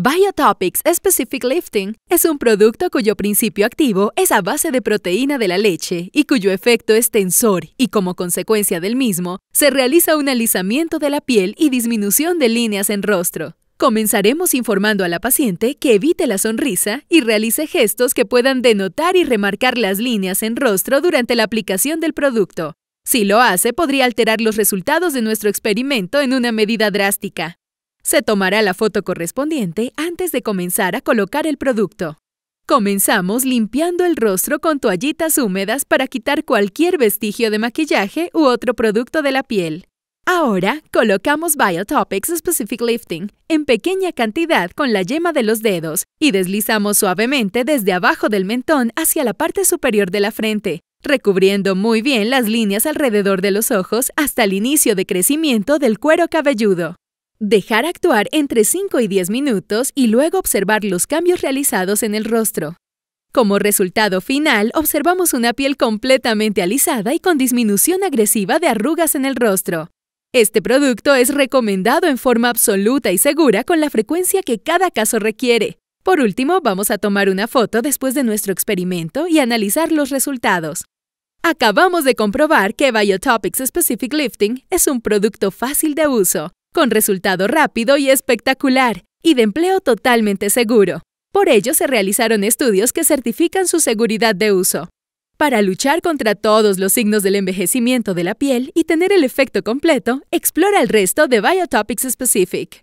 Biotopics Specific Lifting es un producto cuyo principio activo es a base de proteína de la leche y cuyo efecto es tensor y como consecuencia del mismo se realiza un alisamiento de la piel y disminución de líneas en rostro. Comenzaremos informando a la paciente que evite la sonrisa y realice gestos que puedan denotar y remarcar las líneas en rostro durante la aplicación del producto. Si lo hace, podría alterar los resultados de nuestro experimento en una medida drástica. Se tomará la foto correspondiente antes de comenzar a colocar el producto. Comenzamos limpiando el rostro con toallitas húmedas para quitar cualquier vestigio de maquillaje u otro producto de la piel. Ahora colocamos Biotopics Specific Lifting en pequeña cantidad con la yema de los dedos y deslizamos suavemente desde abajo del mentón hacia la parte superior de la frente, recubriendo muy bien las líneas alrededor de los ojos hasta el inicio de crecimiento del cuero cabelludo. Dejar actuar entre 5 y 10 minutos y luego observar los cambios realizados en el rostro. Como resultado final, observamos una piel completamente alisada y con disminución agresiva de arrugas en el rostro. Este producto es recomendado en forma absoluta y segura con la frecuencia que cada caso requiere. Por último, vamos a tomar una foto después de nuestro experimento y analizar los resultados. Acabamos de comprobar que Biotopics Specific Lifting es un producto fácil de uso, con resultado rápido y espectacular, y de empleo totalmente seguro. Por ello se realizaron estudios que certifican su seguridad de uso. Para luchar contra todos los signos del envejecimiento de la piel y tener el efecto completo, explora el resto de Biotopics Specific.